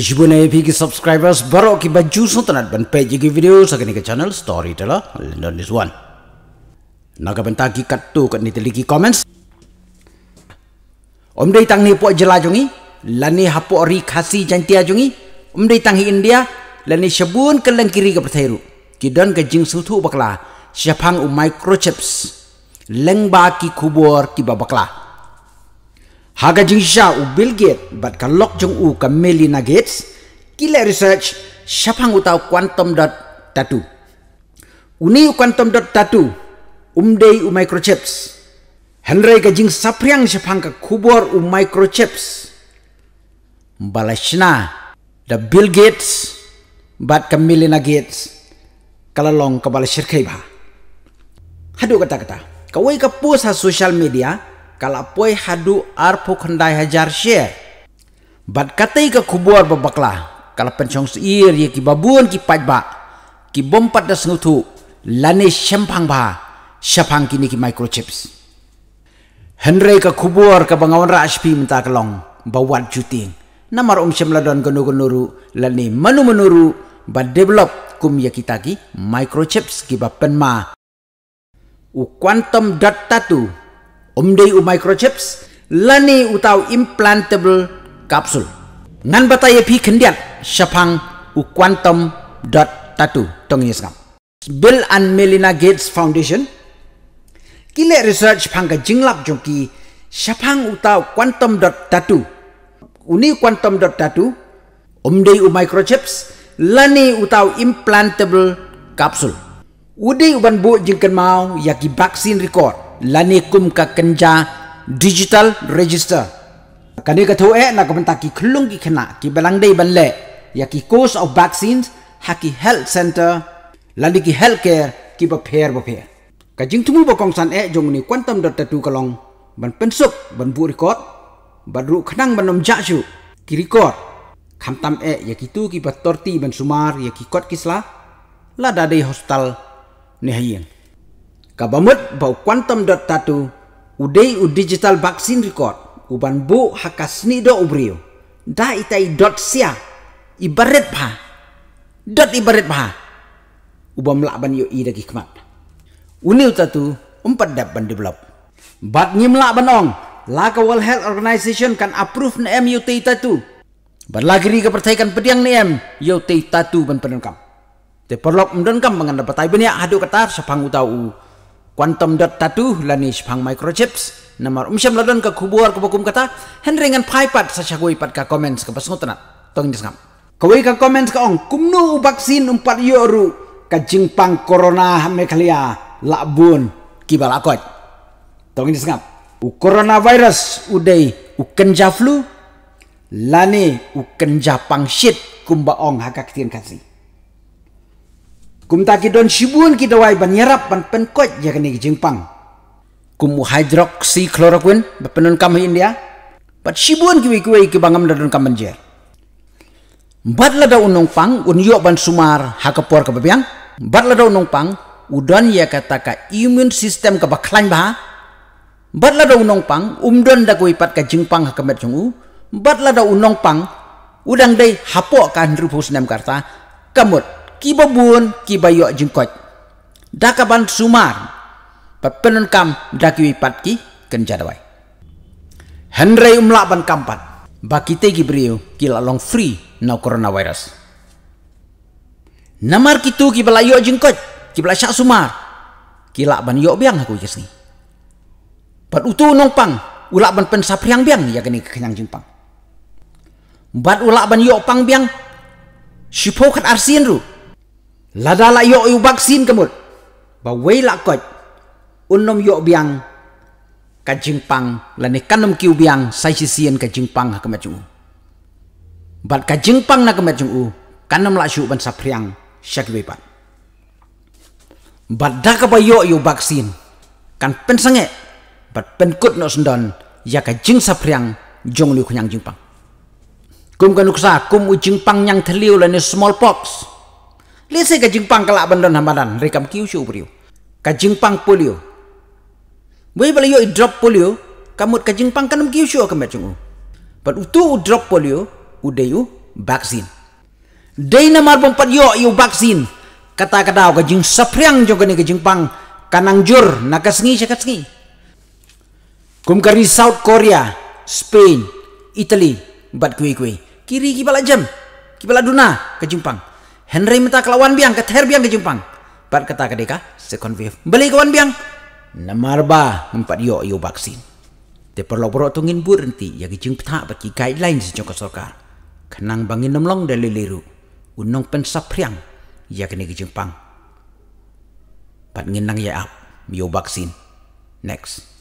yepi ki subscribers baru kibat jusu tenat ban page ke video kini ke channel story tela London this one. Naga bentaki kat tu kat niteliki comments. Om dei tang ni po jela jungi lani hapo ri kasi jantia jungi om dei tang hi India lani shabun keleng kiri ke perthairu kidan ke jing sutu bakla siapang u microchips leng ba ki kubor ki babakla. Haga jing sha u Bill Gates bat ka lok jong u ka Melina Gates kile research shapang utau quantum dot tatu. Uni u quantum dot tatu umdei u microchips. Henry ka jing sapriang shapang ka kubor u microchips. Balashna da Bill Gates bat ka Melina Gates kalalong ka balashir kai Hadu kata-kata. Kawai ka post ha social media kalapoi hadu arpo kandai hajar share. Bat katai ke kubuar babakla Kalau pencong seir ye ki babuan ki kibompat ki bompat lani sengutu lane shempang ba kini ki microchips. Henry ka kubuar ka bangawan ra minta kelong bawat juting namar om shemladon gono gonoru, lani manu menuru bat develop kum ya kita ki microchips ki penma u quantum data tu omdei u microchips lani utau implantable capsule ngan bataye pi kendian shapang u quantum dot tattoo, tong yesngam Bill and melina Gates Foundation kile research pangka jinglap jongki shapang utau quantum dot tattoo. uni quantum dot tatu omdei u microchips lani utau implantable capsule udei uban bu jingken mau yaki vaksin record lani kum ka kenja digital register kani ka thoe na ka banta ki khlung ki khna ki belang dei ban le ya ki course of vaccines ha ki health center lani ki health care ki ba pher ba pher ka jing thumu ba kong san e jong ni quantum dot tu ka long ban pensuk ban bu record ban ru khnang ban nom ja chu ki record kham tam e ya ki tu ki ba torti ban sumar ya ki kot kisla la da dei hostel ni Kabamut bau quantum dot tatu udai u digital vaksin record uban bu hakasni do ubrio da itai dot sia ibaret pa dot ibaret pa ubam laban yo ida kikmat unil tatu dap ban develop bat nyimla banong laka world health organization kan approve na em yutei tatu ban lagi lagiri kepercayaan pediang ni em yutei tatu ban penengkam te perlok mendengkam mengendapatai ya hadu ketar sepang utau quantum dot tattoo lani spang microchips namar umsyam ladon ka kubuar kubukum kata henringan paipat sa syagoi pat ka comments ka pasngutna tong disngam kawai ka comments ka ong kumnu vaksin umpat yoru ka jingpang corona mekalia labun kibal akot tong ngam u coronavirus udai u kenja flu lani u kenja pangshit kumba ong hakak tien kasi kum taki don shibun kita wai ban nyerap ban penkot ya kijing pang. kum hydroxy chloroquine bapenon kam india bat shibun kiwi kiwi ki bangam dadon kam banjer bat lada unong pang un yo ban sumar hakapor ke babiang bat lada unong pang udon ya kataka imun sistem ke baklan bah bat lada unong pang umdon da kui pat ka pang hakamet jungu bat lada unong pang udang day hapok kan rupus nem karta kamut Kibabun bon kiba yo ban sumar pa penon kam daki wi patki ken Hendrei henrei umla ban kampat brio gibrio kila long free na coronavirus namar kitu kibala yo jinkoj kibala syak sumar kila ban yo biang aku kesni pat utu nong pang ulak ban pen sapriang biang ya gani kenyang jingpang bat ulak ban yo pang biang Shipokat arsin ru la da la yo yu vaccine kamut ba wei la ko yo biang ka jingpang la ne kanam kiu biang sai si sien ka jingpang ka bat ka jingpang na ka machu u kanam la shu ban sapriang shak pat bat da ka ba yo yu kan pen sange bat pen kut no sendon ya ka jing sapriang jong lu kunyang jingpang kum kanuksa kum u jingpang nyang theliu la ne smallpox Lese kajing pang kelak bandon hamadan rekam kiushu priu. Kajing pang polio. Boy bala yo drop polio, kamut kajing pang kanam kiushu akam bacung. Pat utu drop polio, yuk vaksin. Dai namar bompat yo yu vaksin. Kata kata kadao kajing sapriang juga ni kajing pang kanang jur nakasngi sakasngi. Kum kari South Korea, Spain, Italy, bat kui kui. Kiri kibala jam, kibala duna, pang. Henry minta kelawan biang ke terbiang biang Jepang. Pat kata kedeka wave. Beli kawan biang. Namarba empat yo yo vaksin. Te perlu perlu tungin burenti ya kejung peta bagi guideline sejoko sorkar. Kenang bangin nemlong dari liru. Unong pensapriang ya di Jepang. Pat nginang ya ab, yo vaksin. Next.